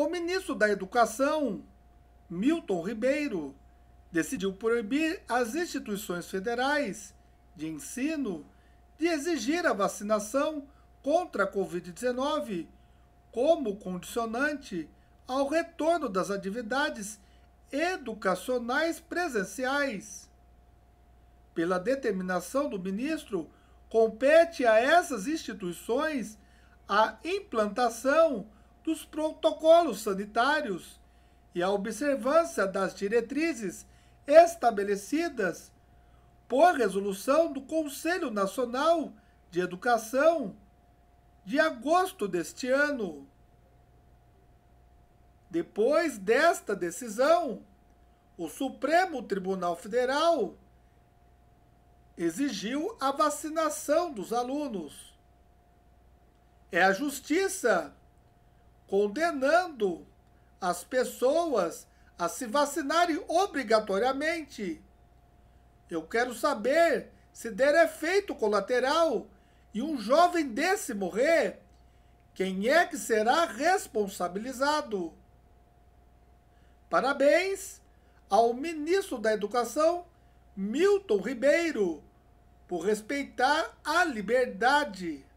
O ministro da Educação, Milton Ribeiro, decidiu proibir as instituições federais de ensino de exigir a vacinação contra a Covid-19 como condicionante ao retorno das atividades educacionais presenciais. Pela determinação do ministro, compete a essas instituições a implantação dos protocolos sanitários e a observância das diretrizes estabelecidas por resolução do Conselho Nacional de Educação de agosto deste ano. Depois desta decisão, o Supremo Tribunal Federal exigiu a vacinação dos alunos. É a Justiça condenando as pessoas a se vacinarem obrigatoriamente. Eu quero saber se der efeito colateral e um jovem desse morrer, quem é que será responsabilizado? Parabéns ao ministro da Educação, Milton Ribeiro, por respeitar a liberdade.